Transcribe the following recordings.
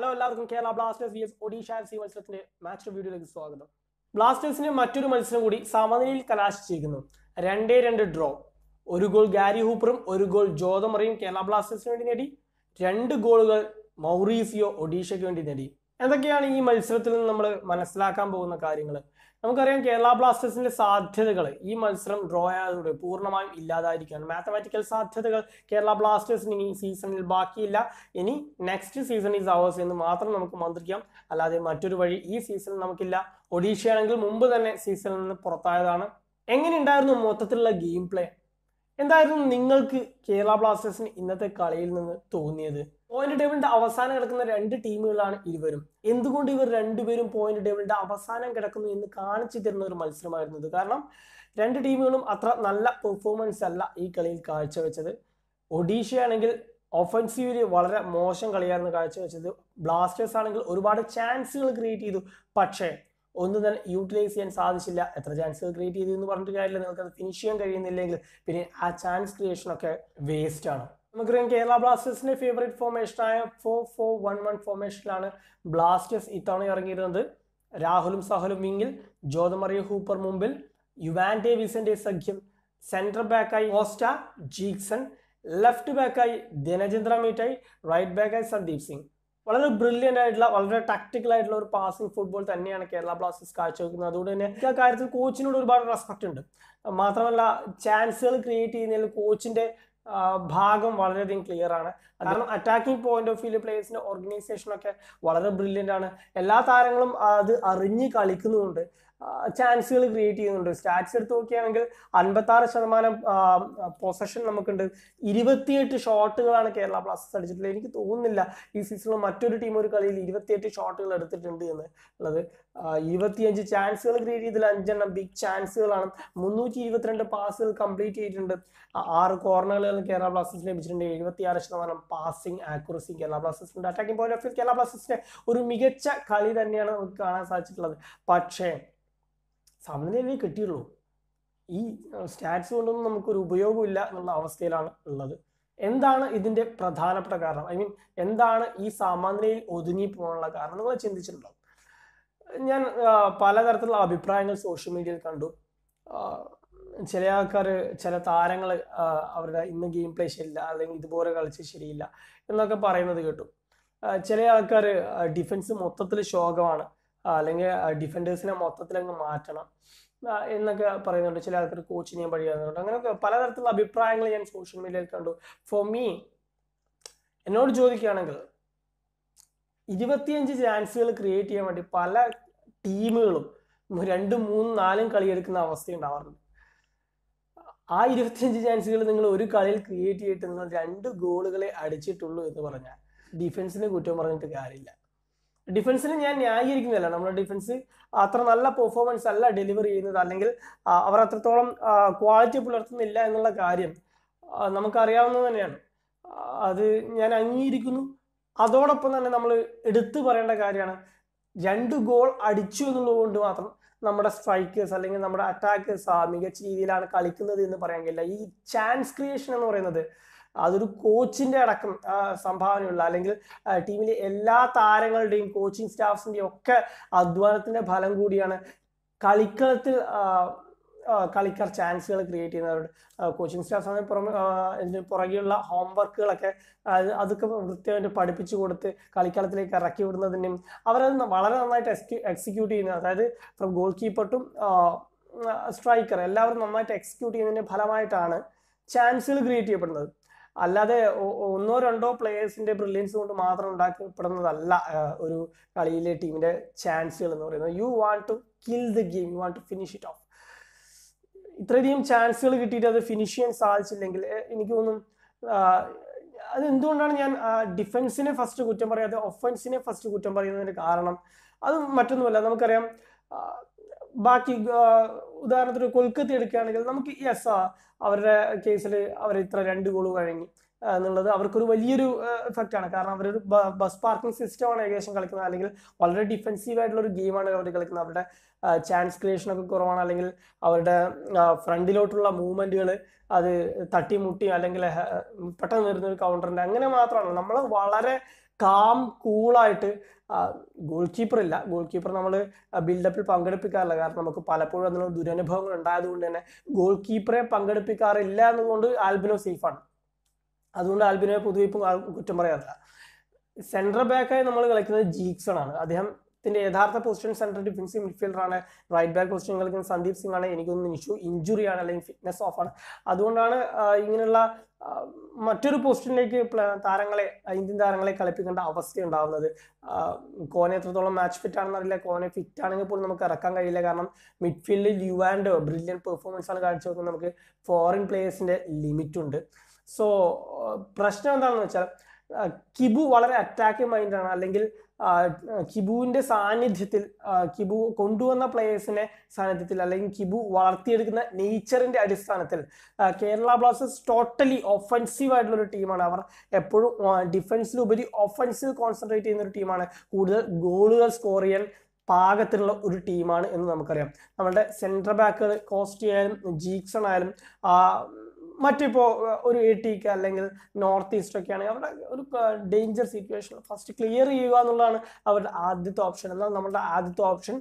hello എല്ലാവർക്കും Kerala Blasters Odisha F C മത്സരത്തിന്റെ match റിവ്യൂയിലേക്ക് സ്വാഗതം ബ്ലാസ്റ്റേഴ്സിന്റെ മറ്റൊരു മത്സരം കൂടി സമനിലയിൽ കലാശിച്ചിരിക്കുന്നു രണ്ടേ രണ്ട് ഡ്രോ ഒരു ഗോൾ ഗാരി ഹൂപ്പറും ഒരു ഗോൾ ജോതമറിയും കേരള ബ്ലാസ്റ്റേഴ്സിന് വേണ്ടി നേടി രണ്ട് ഗോളുകൾ മൗറീസിയോ ഒഡീഷയ്ക്ക് വേണ്ടി നേടി എന്തൊക്കെയാണ് ഈ മത്സരത്തിൽ നിന്ന് നമ്മൾ മനസ്സിലാക്കാൻ പോകുന്ന കാര്യങ്ങൾ നമുക്കറിയാം കേരള ബ്ലാസ്റ്റേഴ്സിന്റെ സാധ്യതകൾ ഈ മത്സരം ഡ്രോ ആയതോടെ പൂർണ്ണമായും ഇല്ലാതായിരിക്കുകയാണ് മാത്തമാറ്റിക്കൽ സാധ്യതകൾ കേരള ബ്ലാസ്റ്റേഴ്സിന് ഈ സീസണിൽ ബാക്കിയില്ല ഇനി നെക്സ്റ്റ് സീസൺ ഈസ് അവേഴ്സ് എന്ന് മാത്രം നമുക്ക് മന്ത്രിക്കാം അല്ലാതെ മറ്റൊരു വഴി ഈ സീസണിൽ നമുക്കില്ല ഒഡീഷയാണെങ്കിൽ മുമ്പ് തന്നെ സീസണിൽ നിന്ന് പുറത്തായതാണ് എങ്ങനെയുണ്ടായിരുന്നു മൊത്തത്തിലുള്ള ഗെയിം പ്ലേ എന്തായിരുന്നു നിങ്ങൾക്ക് കേരള ബ്ലാസ്റ്റേഴ്സിന് ഇന്നത്തെ കളിയിൽ നിന്ന് തോന്നിയത് പോയിന്റ് ടേബിളിന്റെ അവസാനം കിടക്കുന്ന രണ്ട് ടീമുകളാണ് ഇരുവരും എന്തുകൊണ്ട് ഇവർ രണ്ടുപേരും പോയിന്റ് ടേബിളിന്റെ അവസാനം കിടക്കുന്നു എന്ന് കാണിച്ചു തരുന്ന ഒരു മത്സരമായിരുന്നു ഇത് കാരണം രണ്ട് ടീമുകളും അത്ര നല്ല പെർഫോമൻസ് അല്ല ഈ കളിയിൽ കാഴ്ചവെച്ചത് ഒഡീഷയാണെങ്കിൽ ഒഫൻസീവിലി വളരെ മോശം കളിയായിരുന്നു കാഴ്ചവെച്ചത് ബ്ലാസ്റ്റേഴ്സ് ആണെങ്കിൽ ഒരുപാട് ചാൻസുകൾ ക്രിയേറ്റ് ചെയ്തു പക്ഷേ ഒന്നും തന്നെ യൂട്ടിലൈസ് ചെയ്യാൻ സാധിച്ചില്ല എത്ര ചാൻസുകൾ ക്രിയേറ്റ് ചെയ്തു എന്ന് പറഞ്ഞിട്ട് കാര്യമില്ല നിങ്ങൾക്ക് അത് ഫിനിഷ് ചെയ്യാൻ കഴിയുന്നില്ലെങ്കിൽ പിന്നെ ആ ചാൻസ് ക്രിയേഷൻ ഒക്കെ വേസ്റ്റ് ആണ് നമുക്കറിയാം കേരള ബ്ലാസ്റ്റേഴ്സിന്റെ ഫേവറേറ്റ് ഫോർമേഷനായ ഫോർ ഫോർ വൺ വൺ ഫോർമേഷനിലാണ് ബ്ലാസ്റ്റേഴ്സ് ഇത്തവണ ഇറങ്ങിയിരുന്നത് രാഹുലും സഹലും വിങ്ങിൽ ജോതമറിയ ഹൂപ്പർ മുമ്പിൽ യുവാൻഡേ വിസന്റെ സഖ്യം സെൻട്രൽ ബാക്കായി ഓസ്റ്റ ജീക്സൺ ലെഫ്റ്റ് ബാക്കായി ദിനചന്ദ്ര മീറ്റായി റൈറ്റ് ബാക്കായി സന്ദീപ് സിംഗ് വളരെ ബ്രില്യൻ്റ് ആയിട്ടുള്ള വളരെ ടാക്ടിക്കൽ ആയിട്ടുള്ള ഒരു പാസിംഗ് ഫുട്ബോൾ തന്നെയാണ് കേരള ബ്ലാസ്റ്റേഴ്സ് കാഴ്ചവെക്കുന്നത് അതുകൊണ്ട് തന്നെ ആ കാര്യത്തിൽ കോച്ചിനോട് ഒരുപാട് റെസ്പെക്റ്റ് ഉണ്ട് മാത്രമല്ല ചാൻസുകൾ ക്രിയേറ്റ് ചെയ്യുന്നതിൽ കോച്ചിന്റെ ഭാഗം വളരെയധികം ക്ലിയർ ആണ് കാരണം അറ്റാക്കിംഗ് പോയിന്റ് ഓഫ് വ്യൂ പ്ലേയേഴ്സിന്റെ ഓർഗനൈസേഷനൊക്കെ വളരെ ബ്രില്യൻ്റ് ആണ് എല്ലാ താരങ്ങളും അത് അറിഞ്ഞ് കളിക്കുന്നതുകൊണ്ട് ചാൻസുകൾ ക്രിയേറ്റ് ചെയ്യുന്നുണ്ട് സ്റ്റാറ്റ്സ് എടുത്ത് നോക്കിയാണെങ്കിൽ അൻപത്തി ആറ് ശതമാനം പൊസഷൻ നമുക്കുണ്ട് ഇരുപത്തിയെട്ട് ഷോട്ടുകളാണ് കേരള ബ്ലാസ്റ്റേഴ്സ് അടിച്ചിട്ടുള്ളത് എനിക്ക് തോന്നുന്നില്ല ഈ സീസണിൽ മറ്റൊരു ടീം ഒരു കളിയിൽ ഇരുപത്തിയെട്ട് ഷോട്ടുകൾ എടുത്തിട്ടുണ്ട് എന്ന് ഉള്ളത് ഇരുപത്തിയഞ്ച് ചാൻസുകൾ ക്രിയേറ്റ് ചെയ്തതിൽ അഞ്ചെണ്ണം ബിഗ് ചാൻസുകളാണ് മുന്നൂറ്റി ഇരുപത്തിരണ്ട് പാസുകൾ കംപ്ലീറ്റ് ചെയ്തിട്ടുണ്ട് ആറ് കോർണറുകൾ കേരള ബ്ലാസ്റ്റേഴ്സ് ലഭിച്ചിട്ടുണ്ട് എഴുപത്തി ആറ് ശതമാനം പാസിംഗ് ആക്യുറസി കേരള ബ്ലാസ്റ്റേഴ്സിന്റെ attacking point of view Kerala ബ്ലാസ്റ്റേഴ്സിന്റെ ഒരു മികച്ച കളി തന്നെയാണ് നമുക്ക് കാണാൻ സാധിച്ചിട്ടുള്ളത് പക്ഷേ സമനിലയിലേ കിട്ടിയുള്ളൂ ഈ സ്റ്റാറ്റ്സ് കൊണ്ടൊന്നും നമുക്കൊരു ഉപയോഗമില്ല എന്നുള്ള അവസ്ഥയിലാണ് ഉള്ളത് എന്താണ് ഇതിന്റെ പ്രധാനപ്പെട്ട കാരണം ഐ മീൻ എന്താണ് ഈ സാമാന്യയിൽ ഒതുങ്ങി പോകാനുള്ള കാരണം നിങ്ങൾ ചിന്തിച്ചിട്ടുണ്ടാവും ഞാൻ പലതരത്തിലുള്ള അഭിപ്രായങ്ങൾ സോഷ്യൽ മീഡിയയിൽ കണ്ടു ചില ആൾക്കാർ ചില താരങ്ങൾ അവരുടെ ഇന്ന് ഗെയിം പ്ലേ ശരിയില്ല അല്ലെങ്കിൽ ഇതുപോലെ കളിച്ച് ശരിയില്ല എന്നൊക്കെ പറയുന്നത് കേട്ടു ചില ആൾക്കാർ ഡിഫൻസ് മൊത്തത്തിൽ ശോകമാണ് അല്ലെങ്കിൽ ഡിഫൻഡേഴ്സിനെ മൊത്തത്തിൽ അങ്ങ് മാറ്റണം എന്നൊക്കെ പറയുന്നുണ്ട് ചില ആൾക്കാർ ചെയ്യാൻ പഴിയാറുണ്ട് അങ്ങനെയൊക്കെ പലതരത്തിലുള്ള അഭിപ്രായങ്ങൾ ഞാൻ സോഷ്യൽ മീഡിയയിൽ കണ്ടു ഫോർ മീ എന്നോട് ചോദിക്കുകയാണെങ്കിൽ ഇരുപത്തിയഞ്ച് ചാൻസുകൾ ക്രിയേറ്റ് ചെയ്യാൻ വേണ്ടി പല ടീമുകളും രണ്ടും മൂന്നും നാലും കളിയെടുക്കുന്ന അവസ്ഥയുണ്ടാവാറുണ്ട് ആ ഇരുപത്തിയഞ്ച് ചാൻസുകൾ നിങ്ങൾ ഒരു കളിയിൽ ക്രിയേറ്റ് ചെയ്തിട്ട് നിങ്ങൾ രണ്ട് ഗോളുകളെ അടിച്ചിട്ടുള്ളൂ എന്ന് പറഞ്ഞാൽ ഡിഫൻസിന് കുറ്റം പറഞ്ഞിട്ട് കാര്യമില്ല ഡിഫൻസിന് ഞാൻ ന്യായീകരിക്കുന്നില്ല നമ്മുടെ ഡിഫൻസ് അത്ര നല്ല പെർഫോമൻസ് അല്ല ഡെലിവറി ചെയ്യുന്നത് അല്ലെങ്കിൽ അവർ അത്രത്തോളം ക്വാളിറ്റി പുലർത്തുന്നില്ല എന്നുള്ള കാര്യം നമുക്കറിയാവുന്നത് തന്നെയാണ് അത് ഞാൻ അംഗീകരിക്കുന്നു അതോടൊപ്പം തന്നെ നമ്മൾ എടുത്തു പറയേണ്ട കാര്യമാണ് രണ്ട് ഗോൾ അടിച്ചു എന്നുള്ളതുകൊണ്ട് മാത്രം നമ്മുടെ സ്ട്രൈക്കേഴ്സ് അല്ലെങ്കിൽ നമ്മുടെ അറ്റാക്കേഴ്സ് മികച്ച രീതിയിലാണ് കളിക്കുന്നത് എന്ന് പറയാൻ കഴിയില്ല ഈ ചാൻസ് ക്രിയേഷൻ എന്ന് പറയുന്നത് അതൊരു കോച്ചിന്റെ അടക്കം സംഭാവനയുള്ള അല്ലെങ്കിൽ ടീമിലെ എല്ലാ താരങ്ങളുടെയും കോച്ചിങ് സ്റ്റാഫ്സിന്റെയും ഒക്കെ അധ്വാനത്തിന്റെ ഫലം കൂടിയാണ് കളിക്കളത്തിൽ കളിക്കാർ ചാൻസുകൾ ക്രിയേറ്റ് ചെയ്യുന്നവരുടെ കോച്ചിങ് സ്റ്റാഫിന് പുറമെ പുറകെയുള്ള ഹോംവർക്കുകളൊക്കെ അതൊക്കെ വൃത്തിയായിട്ട് പഠിപ്പിച്ചു കൊടുത്ത് കളിക്കളത്തിലേക്ക് ഇറക്കി വിടുന്നതിനും അവരത് വളരെ നന്നായിട്ട് എക്സിക്യൂട്ട് ചെയ്യുന്ന അതായത് ഫ്രം ഗോൾ കീപ്പർട്ടും സ്ട്രൈക്കർ എല്ലാവരും നന്നായിട്ട് എക്സിക്യൂട്ട് ചെയ്യുന്നതിൻ്റെ ഫലമായിട്ടാണ് ചാൻസുകൾ ക്രിയേറ്റ് ചെയ്യപ്പെടുന്നത് അല്ലാതെ ഒന്നോ രണ്ടോ പ്ലേയേഴ്സിന്റെ ബ്രില്യൻസ് കൊണ്ട് മാത്രം ഉണ്ടാക്കപ്പെടുന്നതല്ല ഒരു കളിയിലെ ടീമിന്റെ ചാൻസുകൾ എന്ന് പറയുന്നത് you want to kill the game you want to finish it off ഇത്രയധികം ചാൻസുകൾ കിട്ടിയിട്ട് അത് ഫിനിഷ് ചെയ്യാൻ സാധിച്ചില്ലെങ്കിൽ എനിക്ക് തോന്നും അത് എന്തുകൊണ്ടാണ് ഞാൻ ഡിഫൻസിനെ ഫസ്റ്റ് കുറ്റം പറയാതെ ഒഫൻസിനെ ഫസ്റ്റ് കുറ്റം പറയുന്നതിന്റെ കാരണം അത് മറ്റൊന്നുമല്ല നമുക്കറിയാം ബാക്കി ഉദാഹരണത്തിന് കൊൽക്കത്ത എടുക്കുകയാണെങ്കിൽ നമുക്ക് യെസ് അവരുടെ കേസിൽ അവർ ഇത്ര രണ്ട് ഗോൾ വഴങ്ങി എന്നുള്ളത് അവർക്കൊരു വലിയൊരു എഫക്റ്റ് ആണ് കാരണം അവരൊരു ബസ് പാർക്കിംഗ് സിസ്റ്റമാണ് ഏകദേശം കളിക്കുന്നത് അല്ലെങ്കിൽ വളരെ ഡിഫെൻസീവ് ആയിട്ടുള്ള ഒരു ഗെയിമാണ് അവർ കളിക്കുന്നത് അവരുടെ ചാൻസ് ക്രിയേഷൻ ഒക്കെ കുറവാണ് അല്ലെങ്കിൽ അവരുടെ ഫ്രണ്ടിലോട്ടുള്ള മൂവ്മെന്റുകൾ അത് തട്ടിമുട്ടി അല്ലെങ്കിൽ പെട്ടെന്ന് വരുന്ന ഒരു കൗണ്ടറിന്റെ അങ്ങനെ മാത്രമാണ് നമ്മൾ വളരെ കാം കൂളായിട്ട് ഗോൾ കീപ്പർ ഇല്ല ഗോൾ കീപ്പർ നമ്മൾ ബിൽഡപ്പിൽ പങ്കെടുപ്പിക്കാറില്ല കാരണം നമുക്ക് പലപ്പോഴും അതിനുള്ള ദുരനുഭവങ്ങൾ ഉണ്ടായതുകൊണ്ട് തന്നെ ഗോൾ കീപ്പറെ പങ്കെടുപ്പിക്കാറില്ല എന്നുകൊണ്ട് ആൽബിനോ സേഫാണ് അതുകൊണ്ട് ആൽബിനോയെ പൊതുവെ ഇപ്പം കുറ്റം പറയാറില്ല സെൻട്രൽ ബാക്കായി നമ്മൾ കളിക്കുന്നത് ജീക്സൺ ആണ് അദ്ദേഹം ഇതിന്റെ യഥാർത്ഥ പൊസിഷൻ സെൻട്രൽ ഡിഫൻസീവ് മിഡ്ഫീൽഡറാണ് റൈറ്റ് ബാക്ക് പൊസിഷൻ കളിക്കുന്ന സന്ദീപ് സിംഗ് ആണ് എനിക്കൊന്നും ഇഷ്യൂ ആണ് അല്ലെങ്കിൽ ഫിറ്റ്നസ് ആണ് അതുകൊണ്ടാണ് ഇങ്ങനെയുള്ള മറ്റൊരു പോസ്റ്റിലേക്ക് താരങ്ങളെ ഇന്ത്യൻ താരങ്ങളെ കളിപ്പിക്കേണ്ട അവസ്ഥ ഉണ്ടാകുന്നത് കോനെ എത്രത്തോളം മാച്ച് ഫിറ്റ് ആണെന്ന് അറിയില്ല കോനെ ഫിറ്റ് ആണെങ്കിൽ പോലും നമുക്ക് ഇറക്കാൻ കഴിയില്ല കാരണം മിഡ്ഫീൽഡിൽ യു ആൻഡ് ബ്രില്യൻ പെർഫോമൻസ് ആണ് കാഴ്ചവെക്കുന്നത് നമുക്ക് ഫോറിൻ പ്ലേയേഴ്സിന്റെ ലിമിറ്റ് ഉണ്ട് സോ പ്രശ്നം എന്താണെന്ന് വെച്ചാൽ കിബു വളരെ മൈൻഡ് മൈൻഡാണ് അല്ലെങ്കിൽ കിബുവിന്റെ സാന്നിധ്യത്തിൽ കിബു കൊണ്ടുവന്ന പ്ലേയേഴ്സിന്റെ സാന്നിധ്യത്തിൽ അല്ലെങ്കിൽ കിബു വളർത്തിയെടുക്കുന്ന നേച്ചറിന്റെ അടിസ്ഥാനത്തിൽ കേരള ബ്ലാസ്റ്റേഴ്സ് ടോട്ടലി ഒഫൻസീവ് ആയിട്ടുള്ള ഒരു ടീമാണ് അവർ എപ്പോഴും ഡിഫൻസിലുപരി ഒഫൻസീവ് കോൺസെൻട്രേറ്റ് ചെയ്യുന്ന ഒരു ടീമാണ് കൂടുതൽ ഗോളുകൾ സ്കോർ ചെയ്യാൻ പാകത്തിലുള്ള ഒരു ടീമാണ് എന്ന് നമുക്കറിയാം നമ്മുടെ സെൻട്രൽ ബാക്കുകൾ കോസ്റ്റി ആയാലും ജീക്സൺ ആയാലും മറ്റിപ്പോ ഒരു എട്ടിക്ക് അല്ലെങ്കിൽ നോർത്ത് ഈസ്റ്റ് ഒക്കെ ആണെങ്കിൽ അവരുടെ ഒരു ഡേഞ്ചർ സിറ്റുവേഷൻ ഫസ്റ്റ് ക്ലിയർ ചെയ്യുക എന്നുള്ളതാണ് അവരുടെ ആദ്യത്തെ ഓപ്ഷൻ എന്നാൽ നമ്മുടെ ആദ്യത്തെ ഓപ്ഷൻ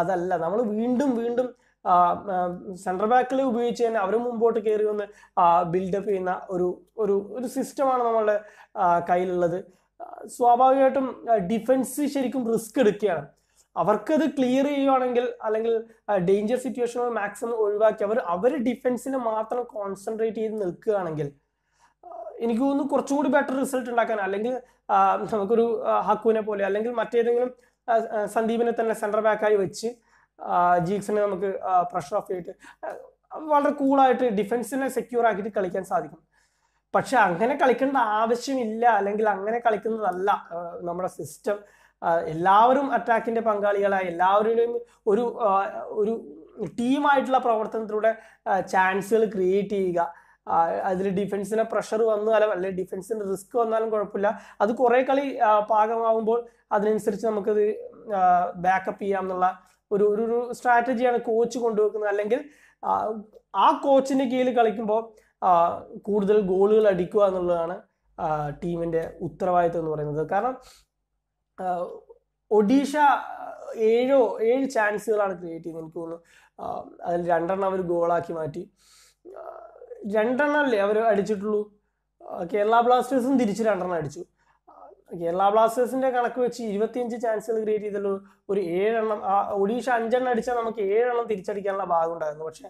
അതല്ല നമ്മൾ വീണ്ടും വീണ്ടും സെൻട്രൽ ബാക്കിൽ ഉപയോഗിച്ച് തന്നെ അവർ മുമ്പോട്ട് കയറി വന്ന് ബിൽഡപ്പ് ചെയ്യുന്ന ഒരു ഒരു ഒരു സിസ്റ്റമാണ് നമ്മളുടെ കയ്യിലുള്ളത് സ്വാഭാവികമായിട്ടും ഡിഫൻസ് ശരിക്കും റിസ്ക് എടുക്കുകയാണ് അവർക്കത് ക്ലിയർ ചെയ്യുവാണെങ്കിൽ അല്ലെങ്കിൽ ഡേഞ്ചർ സിറ്റുവേഷൻ മാക്സിമം ഒഴിവാക്കി അവർ അവർ ഡിഫൻസിനെ മാത്രം കോൺസെൻട്രേറ്റ് ചെയ്ത് നിൽക്കുകയാണെങ്കിൽ എനിക്ക് തോന്നുന്നു കുറച്ചുകൂടി ബെറ്റർ റിസൾട്ട് ഉണ്ടാക്കാൻ അല്ലെങ്കിൽ നമുക്കൊരു ഹക്കുവിനെ പോലെ അല്ലെങ്കിൽ മറ്റേതെങ്കിലും സന്ദീപിനെ തന്നെ സെൻറ്റർ ബാക്കായി വെച്ച് ജീക്സിനെ നമുക്ക് പ്രഷർ ഓഫ് ചെയ്തിട്ട് വളരെ കൂളായിട്ട് ഡിഫൻസിനെ സെക്യൂർ ആക്കിയിട്ട് കളിക്കാൻ സാധിക്കും പക്ഷെ അങ്ങനെ കളിക്കേണ്ട ആവശ്യമില്ല അല്ലെങ്കിൽ അങ്ങനെ കളിക്കുന്നതല്ല നമ്മുടെ സിസ്റ്റം എല്ലാവരും അറ്റാക്കിൻ്റെ പങ്കാളികളായി എല്ലാവരുടെയും ഒരു ഒരു ടീമായിട്ടുള്ള പ്രവർത്തനത്തിലൂടെ ചാൻസുകൾ ക്രിയേറ്റ് ചെയ്യുക അതിൽ ഡിഫൻസിനെ പ്രഷർ വന്നാലും അല്ലെങ്കിൽ ഡിഫൻസിന് റിസ്ക് വന്നാലും കുഴപ്പമില്ല അത് കുറെ കളി പാകമാകുമ്പോൾ അതിനനുസരിച്ച് നമുക്കത് ബാക്കപ്പ് ചെയ്യാം എന്നുള്ള ഒരു ഒരു സ്ട്രാറ്റജിയാണ് കോച്ച് കൊണ്ടുവെക്കുന്നത് അല്ലെങ്കിൽ ആ കോച്ചിൻ്റെ കീഴിൽ കളിക്കുമ്പോൾ കൂടുതൽ ഗോളുകൾ അടിക്കുക എന്നുള്ളതാണ് ടീമിൻ്റെ ഉത്തരവാദിത്വം എന്ന് പറയുന്നത് കാരണം ഒഡീഷ ഏഴോ ഏഴ് ചാൻസുകളാണ് ക്രിയേറ്റ് ചെയ്യുന്നത് എനിക്ക് തോന്നുന്നു അതിൽ രണ്ടെണ്ണം അവർ ഗോളാക്കി മാറ്റി രണ്ടെണ്ണമല്ലേ അവർ അടിച്ചിട്ടുള്ളൂ കേരള ബ്ലാസ്റ്റേഴ്സും തിരിച്ച് രണ്ടെണ്ണം അടിച്ചു കേരള ബ്ലാസ്റ്റേഴ്സിന്റെ കണക്ക് വെച്ച് ഇരുപത്തിയഞ്ച് ചാൻസുകൾ ക്രിയേറ്റ് ചെയ്തല്ലോ ഒരു ഏഴെണ്ണം ആ ഒഡീഷ അഞ്ചെണ്ണം അടിച്ചാൽ നമുക്ക് ഏഴെണ്ണം തിരിച്ചടിക്കാനുള്ള ഭാഗം ഉണ്ടായിരുന്നു പക്ഷെ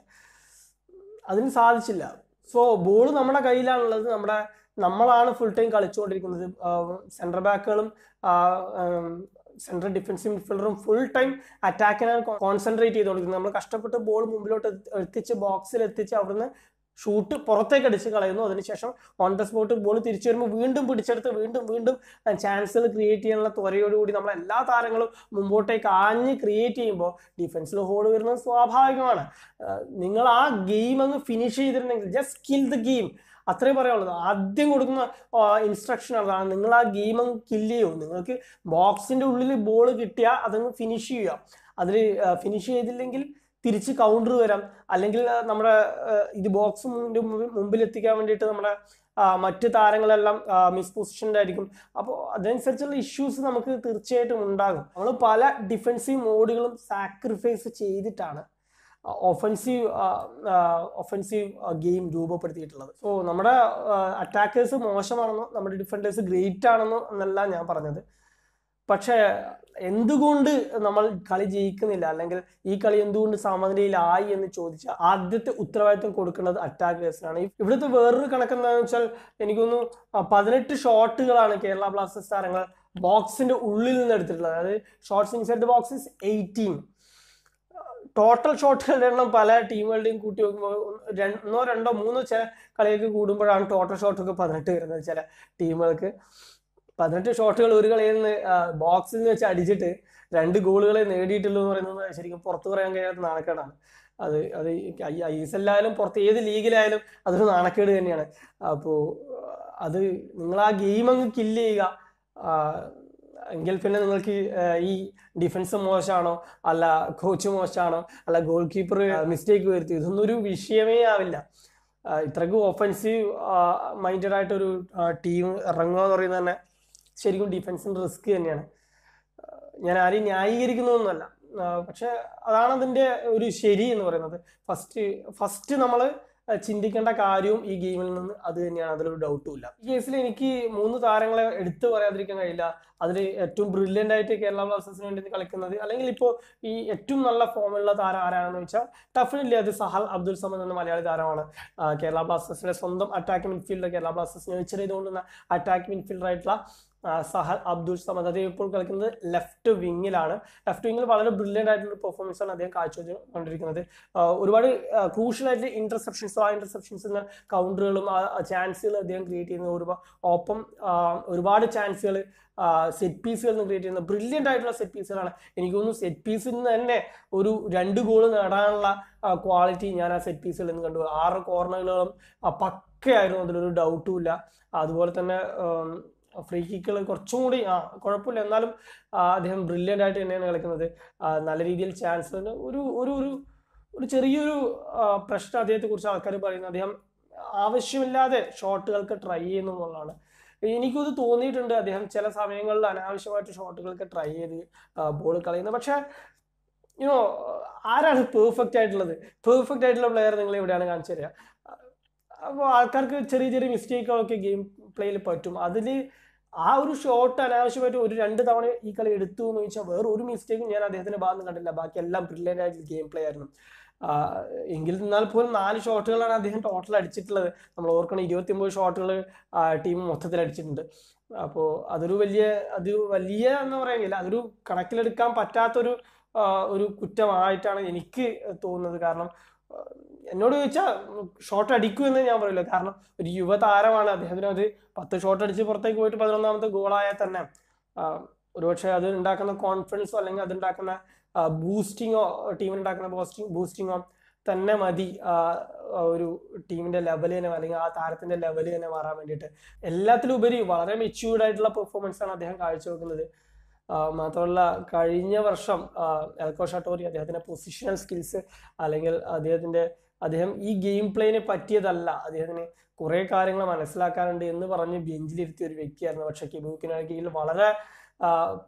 അതിന് സാധിച്ചില്ല സോ ബോൾ നമ്മുടെ കയ്യിലാണുള്ളത് നമ്മുടെ നമ്മളാണ് ഫുൾ ടൈം കളിച്ചുകൊണ്ടിരിക്കുന്നത് സെൻട്രൽ ബാക്കുകളും സെൻട്രൽ ഡിഫൻസ് മിഡ്ഫീൽഡറും ഫുൾ ടൈം അറ്റാക്കിനാണ് കോൺസെൻട്രേറ്റ് ചെയ്തുകൊണ്ടിരിക്കുന്നത് നമ്മൾ കഷ്ടപ്പെട്ട് ബോൾ മുമ്പിലോട്ട് എത്തിച്ച് ബോക്സിൽ എത്തിച്ച് അവിടുന്ന് ഷൂട്ട് പുറത്തേക്ക് അടിച്ച് കളയുന്നു അതിനുശേഷം ഓൺ ദ സ്പോട്ട് ബോൾ തിരിച്ചു വരുമ്പോൾ വീണ്ടും പിടിച്ചെടുത്ത് വീണ്ടും വീണ്ടും ചാൻസുകൾ ക്രിയേറ്റ് ചെയ്യാനുള്ള ത്വരയോടുകൂടി നമ്മൾ എല്ലാ താരങ്ങളും മുമ്പോട്ടേക്ക് ആഞ്ഞ് ക്രിയേറ്റ് ചെയ്യുമ്പോൾ ഡിഫൻസിൽ ഹോൾ വരുന്നത് സ്വാഭാവികമാണ് നിങ്ങൾ ആ ഗെയിം അങ്ങ് ഫിനിഷ് ചെയ്തിരുന്നെങ്കിൽ ജസ്റ്റ് കിൽ ദ ഗെയിം അത്രയും പറയാനുള്ളത് ആദ്യം കൊടുക്കുന്ന ഇൻസ്ട്രക്ഷൻ അതാണ് നിങ്ങൾ ആ ഗെയിം കില്ല് ചെയ്യൂ നിങ്ങൾക്ക് ബോക്സിൻ്റെ ഉള്ളിൽ ബോൾ കിട്ടിയാൽ അതങ്ങ് ഫിനിഷ് ചെയ്യുക അതിൽ ഫിനിഷ് ചെയ്തില്ലെങ്കിൽ തിരിച്ച് കൗണ്ടർ വരാം അല്ലെങ്കിൽ നമ്മുടെ ഇത് ബോക്സ് മുമ്പിൽ എത്തിക്കാൻ വേണ്ടിയിട്ട് നമ്മുടെ മറ്റ് താരങ്ങളെല്ലാം മിസ് പൊസിഷൻ്റെ ആയിരിക്കും അപ്പോൾ അതനുസരിച്ചുള്ള ഇഷ്യൂസ് നമുക്ക് തീർച്ചയായിട്ടും ഉണ്ടാകും നമ്മൾ പല ഡിഫൻസീവ് മോഡുകളും സാക്രിഫൈസ് ചെയ്തിട്ടാണ് ഒഫൻസീവ് ഒഫൻസീവ് ഗെയിം രൂപപ്പെടുത്തിയിട്ടുള്ളത് സോ നമ്മുടെ അറ്റാക്കേഴ്സ് മോശമാണെന്നോ നമ്മുടെ ഡിഫൻഡേഴ്സ് ഗ്രേറ്റ് ആണെന്നോ എന്നല്ല ഞാൻ പറഞ്ഞത് പക്ഷേ എന്തുകൊണ്ട് നമ്മൾ കളി ജയിക്കുന്നില്ല അല്ലെങ്കിൽ ഈ കളി എന്തുകൊണ്ട് സമനിലയിലായി എന്ന് ചോദിച്ചാൽ ആദ്യത്തെ ഉത്തരവാദിത്വം കൊടുക്കുന്നത് അറ്റാക്കേഴ്സിനാണ് ഇവിടുത്തെ വേറൊരു എന്താണെന്ന് വെച്ചാൽ എനിക്കൊന്നു പതിനെട്ട് ഷോട്ടുകളാണ് കേരള ബ്ലാസ്റ്റേഴ്സ് താരങ്ങൾ ബോക്സിന്റെ ഉള്ളിൽ നിന്ന് എടുത്തിട്ടുള്ളത് അതായത് ഷോർട്ട് inside box is eighteen total ഷോട്ടുകളുടെ എണ്ണം പല ടീമുകളുടെയും കൂട്ടി നോക്കുമ്പോൾ രണ്ടോ രണ്ടോ മൂന്നോ ചില കളിയൊക്കെ കൂടുമ്പോഴാണ് ടോട്ടൽ ഷോട്ടൊക്കെ പതിനെട്ട് വരുന്നത് ചില ടീമുകൾക്ക് പതിനെട്ട് ഷോട്ടുകൾ ഒരു കളിയിൽ നിന്ന് ബോക്സിൽ നിന്ന് വെച്ച് അടിച്ചിട്ട് രണ്ട് ഗോളുകളെ നേടിയിട്ടുള്ളൂ എന്ന് പറയുന്നത് ശരിക്കും പുറത്തു പറയാൻ കഴിയാത്ത നാണക്കേടാണ് അത് അത് ഐ എസ് എല്ലായാലും പുറത്ത് ഏത് ലീഗിലായാലും അതൊരു നാണക്കേട് തന്നെയാണ് അപ്പോൾ അത് നിങ്ങൾ ആ ഗെയിം അങ്ങ് കില്ല് ചെയ്യുക എങ്കിൽ പിന്നെ നിങ്ങൾക്ക് ഈ ഡിഫൻസ് മോശമാണോ അല്ല കോച്ച് മോശമാണോ അല്ല ഗോൾ കീപ്പർ മിസ്റ്റേക്ക് വരുത്തി ഇതൊന്നും ഒരു വിഷയമേ ആവില്ല ഇത്രക്ക് ഓഫൻസീവ് മൈൻഡഡ് ആയിട്ടൊരു ടീം ഇറങ്ങുക എന്ന് പറയുന്നത് തന്നെ ശരിക്കും ഡിഫൻസിൻ്റെ റിസ്ക് തന്നെയാണ് ഞാൻ ആരെയും ന്യായീകരിക്കുന്നതൊന്നുമല്ല പക്ഷെ അതാണ് അതിൻ്റെ ഒരു ശരി എന്ന് പറയുന്നത് ഫസ്റ്റ് ഫസ്റ്റ് നമ്മൾ ചിന്തിക്കേണ്ട കാര്യവും ഈ ഗെയിമിൽ നിന്ന് അത് തന്നെയാണ് അതിലൊരു ഡൗട്ടും ഇല്ല ഈ കേസിൽ എനിക്ക് മൂന്ന് താരങ്ങളെ എടുത്തു പറയാതിരിക്കാൻ കഴിയില്ല അതിൽ ഏറ്റവും ബ്രില്യൻ്റ് ആയിട്ട് കേരള ബ്ലാസ്റ്റേഴ്സിന് വേണ്ടി കളിക്കുന്നത് അല്ലെങ്കിൽ ഇപ്പോൾ ഈ ഏറ്റവും നല്ല ഫോമിലുള്ള താരം ആരാണെന്ന് വെച്ചാൽ ഡെഫിനറ്റ്ലി അത് സഹൽ അബ്ദുൽ സമദ് എന്ന മലയാളി താരമാണ് കേരള ബ്ലാസ്റ്റേഴ്സിന്റെ സ്വന്തം അറ്റാക്ക് മിഡ്ഫീൽഡർ കേരള ബ്ലാസ്റ്റേഴ്സ് വെച്ചറിയതുകൊണ്ടുന്ന അറ്റാക്ക് മിഡ്ഫീൽഡർ ആയിട്ടുള്ള സഹൽ അബ്ദുൾ സമദ് അദ്ദേഹം ഇപ്പോൾ കളിക്കുന്നത് ലെഫ്റ്റ് വിങ്ങിലാണ് ലെഫ്റ്റ് വിങ്ങിൽ വളരെ ബ്രില്യൻ്റ് ആയിട്ടുള്ള പെർഫോമൻസ് ആണ് അദ്ദേഹം കാഴ്ചവെച്ചുകൊണ്ടിരിക്കുന്നത് ഒരുപാട് ക്രൂഷ്യലായിട്ട് ഇന്റർസെപ്ഷൻസ് ആ ഇന്റർസെപ്ഷൻസ് എന്ന കൗണ്ടറുകളും ചാൻസുകൾ അദ്ദേഹം ക്രിയേറ്റ് ചെയ്യുന്നത് ഒരുപാട് ഒപ്പം ഒരുപാട് ചാൻസുകൾ സെറ്റ് പീസുകൾ നിന്ന് ക്രിയേറ്റ് ചെയ്യുന്ന ബ്രില്യൻ്റ് ആയിട്ടുള്ള സെറ്റ് പീസുകളാണ് എനിക്ക് തോന്നുന്നു സെറ്റ് പീസിൽ നിന്ന് തന്നെ ഒരു രണ്ട് ഗോൾ നേടാനുള്ള ക്വാളിറ്റി ഞാൻ ആ സെറ്റ് പീസുകളിൽ നിന്ന് കണ്ടു ആറ് കോർണറുകളും പക്കയായിരുന്നു അതിലൊരു ഡൗട്ടും ഇല്ല അതുപോലെ തന്നെ ഫ്രീ കിക്കുകൾ കുറച്ചും കൂടി ആ കുഴപ്പമില്ല എന്നാലും അദ്ദേഹം ബ്രില്യൻ്റ് ആയിട്ട് തന്നെയാണ് കളിക്കുന്നത് നല്ല രീതിയിൽ ചാൻസ് ഒരു ഒരു ഒരു ഒരു ചെറിയൊരു പ്രശ്നം അദ്ദേഹത്തെ കുറിച്ച് ആൾക്കാർ പറയുന്നത് അദ്ദേഹം ആവശ്യമില്ലാതെ ഷോട്ടുകൾക്ക് ട്രൈ ചെയ്യുന്നു എന്നുള്ളതാണ് എനിക്കത് തോന്നിയിട്ടുണ്ട് അദ്ദേഹം ചില സമയങ്ങളിൽ അനാവശ്യമായിട്ട് ഷോട്ടുകൾക്ക് ട്രൈ ചെയ്ത് ബോൾ കളയുന്നത് പക്ഷേ യുനോ ആരാണ് പെർഫെക്റ്റ് ആയിട്ടുള്ളത് പെർഫെക്റ്റ് ആയിട്ടുള്ള പ്ലെയർ നിങ്ങൾ എവിടെയാണ് കാണിച്ചു തരിക അപ്പോൾ ആൾക്കാർക്ക് ചെറിയ ചെറിയ മിസ്റ്റേക്കുകളൊക്കെ ഗെയിം പ്ലേയിൽ പറ്റും അതിൽ ആ ഒരു ഷോട്ട് അനാവശ്യമായിട്ട് ഒരു രണ്ട് തവണ ഈ കളി എടുത്തു എന്ന് ചോദിച്ചാൽ വേറെ ഒരു മിസ്റ്റേക്കും ഞാൻ അദ്ദേഹത്തിന്റെ ഭാഗത്ത് കണ്ടില്ല ബാക്കി എല്ലാം ബ്രില്യൻ്റ് ആയിട്ട് ഗെയിം പ്ലേ ആയിരുന്നു എങ്കിൽ നിന്നാൽ പോലും നാല് ഷോട്ടുകളാണ് അദ്ദേഹം ടോട്ടൽ അടിച്ചിട്ടുള്ളത് നമ്മൾ ഓർക്കണം ഒമ്പത് ഷോട്ടുകൾ ടീം മൊത്തത്തിൽ അടിച്ചിട്ടുണ്ട് അപ്പോൾ അതൊരു വലിയ അത് വലിയ എന്ന് പറയുന്നില്ല അതൊരു കണക്കിലെടുക്കാൻ പറ്റാത്തൊരു ഒരു കുറ്റമായിട്ടാണ് എനിക്ക് തോന്നുന്നത് കാരണം എന്നോട് ചോദിച്ചാൽ ഷോട്ട് അടിക്കൂ എന്ന് ഞാൻ പറയില്ല കാരണം ഒരു യുവതാരമാണ് അദ്ദേഹത്തിന് അത് പത്ത് ഷോട്ട് അടിച്ച് പുറത്തേക്ക് പോയിട്ട് പതിനൊന്നാമത്തെ ഗോളായാൽ തന്നെ ഒരുപക്ഷെ അത് ഉണ്ടാക്കുന്ന കോൺഫിഡൻസോ അല്ലെങ്കിൽ അതുണ്ടാക്കുന്ന ബൂസ്റ്റിങ്ങോ ടീമിനുണ്ടാക്കുന്ന ബോസ്റ്റിംഗ് ബൂസ്റ്റിങ്ങോ തന്നെ മതി ഒരു ടീമിന്റെ ലെവൽ തന്നെ അല്ലെങ്കിൽ ആ താരത്തിന്റെ ലെവൽ തന്നെ മാറാൻ വേണ്ടിയിട്ട് എല്ലാത്തിലും ഉപരി വളരെ മെച്യൂർഡ് ആയിട്ടുള്ള പെർഫോമൻസ് ആണ് അദ്ദേഹം കാഴ്ചവെക്കുന്നത് മാത്രമല്ല കഴിഞ്ഞ വർഷം എൽക്കോ ഷട്ടോറി അദ്ദേഹത്തിന്റെ പൊസിഷണൽ സ്കിൽസ് അല്ലെങ്കിൽ അദ്ദേഹത്തിന്റെ അദ്ദേഹം ഈ ഗെയിം പ്ലേനെ പറ്റിയതല്ല അദ്ദേഹത്തിന് കുറേ കാര്യങ്ങൾ മനസ്സിലാക്കാനുണ്ട് എന്ന് പറഞ്ഞ് ബെഞ്ചിലിരുത്തിയ ഒരു വ്യക്തിയായിരുന്നു പക്ഷേ കിബൂക്കിനാണ് വളരെ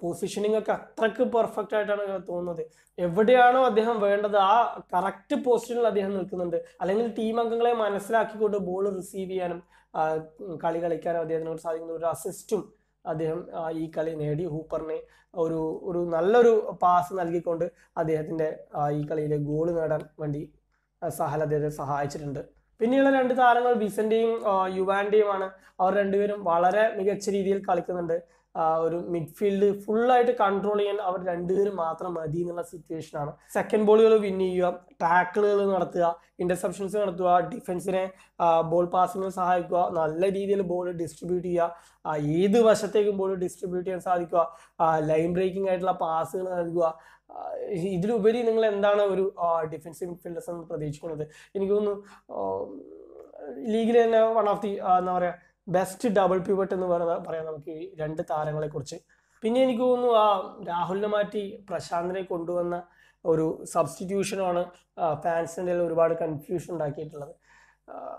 പൊസിഷനിങ് ഒക്കെ അത്രക്ക് പെർഫെക്റ്റ് ആയിട്ടാണ് തോന്നുന്നത് എവിടെയാണോ അദ്ദേഹം വേണ്ടത് ആ കറക്റ്റ് പൊസിഷനിൽ അദ്ദേഹം നിൽക്കുന്നുണ്ട് അല്ലെങ്കിൽ ടീം അംഗങ്ങളെ മനസ്സിലാക്കിക്കൊണ്ട് ബോൾ റിസീവ് ചെയ്യാനും കളി കളിക്കാനും അദ്ദേഹത്തിനോട് സാധിക്കുന്ന ഒരു അസിസ്റ്റും അദ്ദേഹം ഈ കളി നേടി ഹൂപ്പറിനെ ഒരു ഒരു നല്ലൊരു പാസ് നൽകിക്കൊണ്ട് അദ്ദേഹത്തിന്റെ ഈ കളിയിലെ ഗോൾ നേടാൻ വേണ്ടി സഹൽ അദ്ദേഹത്തെ സഹായിച്ചിട്ടുണ്ട് പിന്നെയുള്ള രണ്ട് താരങ്ങൾ വിസന്റെയും യുവാന്റെയും ആണ് അവർ രണ്ടുപേരും വളരെ മികച്ച രീതിയിൽ കളിക്കുന്നുണ്ട് ഒരു മിഡ്ഫീൽഡ് ഫുള്ളായിട്ട് കൺട്രോൾ ചെയ്യാൻ അവർ രണ്ടുപേരും മാത്രം മതി എന്നുള്ള സിറ്റുവേഷൻ ആണ് സെക്കൻഡ് ബോളുകൾ വിൻ ചെയ്യുക ടാക്കിളുകൾ നടത്തുക ഇന്റർസെപ്ഷൻസ് നടത്തുക ഡിഫൻസിനെ ബോൾ പാസിങ്ങിൽ സഹായിക്കുക നല്ല രീതിയിൽ ബോൾ ഡിസ്ട്രിബ്യൂട്ട് ചെയ്യുക ഏത് വശത്തേക്കും ബോൾ ഡിസ്ട്രിബ്യൂട്ട് ചെയ്യാൻ സാധിക്കുക ലൈൻ ബ്രേക്കിംഗ് ആയിട്ടുള്ള പാസുകൾ നൽകുക ഇതിലുപരി നിങ്ങൾ എന്താണ് ഒരു ഡിഫൻസീവ് മിഡ്ഫീൽഡേഴ്സ് എന്ന് പ്രതീക്ഷിക്കുന്നത് എനിക്ക് തോന്നുന്നു ലീഗിലെ തന്നെ വൺ ഓഫ് ദി എന്താ പറയുക ബെസ്റ്റ് ഡബിൾ പിവട്ട് എന്ന് പറയുന്ന പറയാം നമുക്ക് ഈ രണ്ട് താരങ്ങളെ കുറിച്ച് പിന്നെ എനിക്ക് തോന്നുന്നു ആ രാഹുലിനെ മാറ്റി പ്രശാന്തിനെ കൊണ്ടുവന്ന ഒരു സബ്സ്റ്റിറ്റ്യൂഷനാണ് ഫാൻസിൻ്റെ ഒരുപാട് കൺഫ്യൂഷൻ ഉണ്ടാക്കിയിട്ടുള്ളത്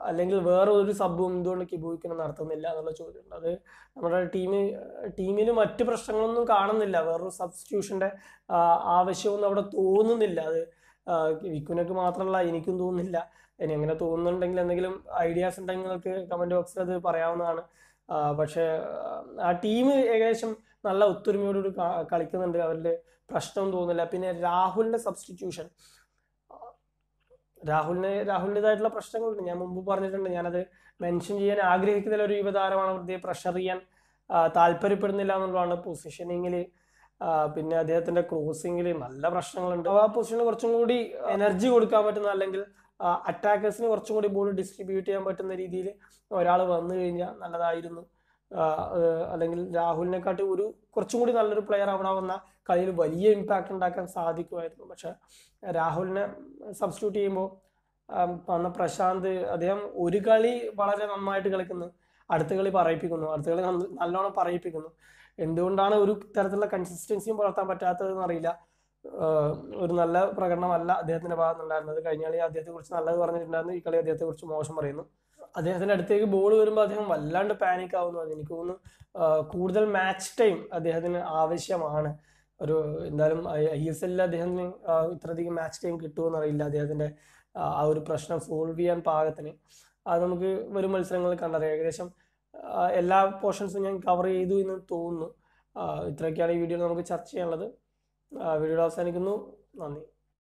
അല്ലെങ്കിൽ വേറെ ഒരു സബ്ബും എന്തുകൊണ്ട് കിബോയിക്കണം നടത്തുന്നില്ല എന്നുള്ള ചോദ്യമുണ്ട് അത് നമ്മുടെ ടീം ടീമിൽ മറ്റ് പ്രശ്നങ്ങളൊന്നും കാണുന്നില്ല വേറൊരു സബ്സ്റ്റിറ്റ്യൂഷന്റെ ആവശ്യമൊന്നും അവിടെ തോന്നുന്നില്ല അത് വിക്കുനക്ക് മാത്രമല്ല എനിക്കും തോന്നുന്നില്ല ഇനി അങ്ങനെ തോന്നുന്നുണ്ടെങ്കിൽ എന്തെങ്കിലും ഐഡിയാസ് ഉണ്ടെങ്കിൽ നിങ്ങൾക്ക് കമന്റ് ബോക്സിൽ അത് പറയാവുന്നതാണ് പക്ഷേ ആ ടീം ഏകദേശം നല്ല ഒത്തൊരുമയോടുകൂടി കളിക്കുന്നുണ്ട് അവരുടെ പ്രശ്നം തോന്നുന്നില്ല പിന്നെ രാഹുലിന്റെ സബ്സ്റ്റിറ്റ്യൂഷൻ രാഹുലിന് രാഹുലിൻ്റെതായിട്ടുള്ള പ്രശ്നങ്ങളുണ്ട് ഞാൻ മുമ്പ് പറഞ്ഞിട്ടുണ്ട് ഞാനത് മെൻഷൻ ചെയ്യാൻ ആഗ്രഹിക്കുന്ന ഒരു യുവതാരമാണ് വെറുതെ പ്രഷർ ചെയ്യാൻ താല്പര്യപ്പെടുന്നില്ല എന്നുള്ളതാണ് പൊസിഷനിങ്ങിൽ പിന്നെ അദ്ദേഹത്തിന്റെ ക്രോസിങ്ങിൽ നല്ല പ്രശ്നങ്ങളുണ്ട് ആ പൊസിഷന് കുറച്ചും കൂടി എനർജി കൊടുക്കാൻ പറ്റുന്ന അല്ലെങ്കിൽ അറ്റാക്കേഴ്സിന് കുറച്ചും കൂടി ബോൾ ഡിസ്ട്രിബ്യൂട്ട് ചെയ്യാൻ പറ്റുന്ന രീതിയിൽ ഒരാൾ വന്നു കഴിഞ്ഞാൽ നല്ലതായിരുന്നു അല്ലെങ്കിൽ രാഹുലിനെക്കാട്ടി ഒരു കുറച്ചും കൂടി നല്ലൊരു പ്ലെയർ ആവണമെന്ന കളിയിൽ വലിയ ഇമ്പാക്റ്റ് ഉണ്ടാക്കാൻ സാധിക്കുമായിരുന്നു പക്ഷെ രാഹുലിനെ സബ്സ്റ്റിറ്റ്യൂട്ട് ചെയ്യുമ്പോൾ വന്ന പ്രശാന്ത് അദ്ദേഹം ഒരു കളി വളരെ നന്നായിട്ട് കളിക്കുന്നു അടുത്ത കളി പറയിപ്പിക്കുന്നു അടുത്ത കളി നല്ലോണം പറയിപ്പിക്കുന്നു എന്തുകൊണ്ടാണ് ഒരു തരത്തിലുള്ള കൺസിസ്റ്റൻസിയും പുലർത്താൻ പറ്റാത്തതെന്ന് അറിയില്ല ഒരു നല്ല പ്രകടനമല്ല അദ്ദേഹത്തിന്റെ ഭാഗത്തുണ്ടായിരുന്നത് കഴിഞ്ഞ കളി അദ്ദേഹത്തെ കുറിച്ച് നല്ലത് പറഞ്ഞിട്ടുണ്ടായിരുന്നു ഈ കളി അദ്ദേഹത്തെ കുറിച്ച് മോശം പറയുന്നു അദ്ദേഹത്തിന്റെ അടുത്തേക്ക് ബോൾ വരുമ്പോൾ അദ്ദേഹം വല്ലാണ്ട് പാനിക് ആവുന്നു അത് എനിക്ക് തോന്നുന്നു കൂടുതൽ മാച്ച് ടൈം അദ്ദേഹത്തിന് ആവശ്യമാണ് ഒരു എന്തായാലും ഐ എസ് എല്ലിൽ അദ്ദേഹത്തിന് ഇത്രയധികം മാച്ച് ടൈം കിട്ടുമെന്ന് അറിയില്ല അദ്ദേഹത്തിന്റെ ആ ഒരു പ്രശ്നം സോൾവ് ചെയ്യാൻ പാകത്തിന് അത് നമുക്ക് വരും മത്സരങ്ങളിൽ കണ്ടറിയാം ഏകദേശം എല്ലാ പോർഷൻസും ഞാൻ കവർ ചെയ്തു എന്ന് തോന്നുന്നു ഇത്രയൊക്കെയാണ് ഈ വീഡിയോയിൽ നമുക്ക് ചർച്ച ചെയ്യാനുള്ളത് വീഡിയോ അവസാനിക്കുന്നു നന്ദി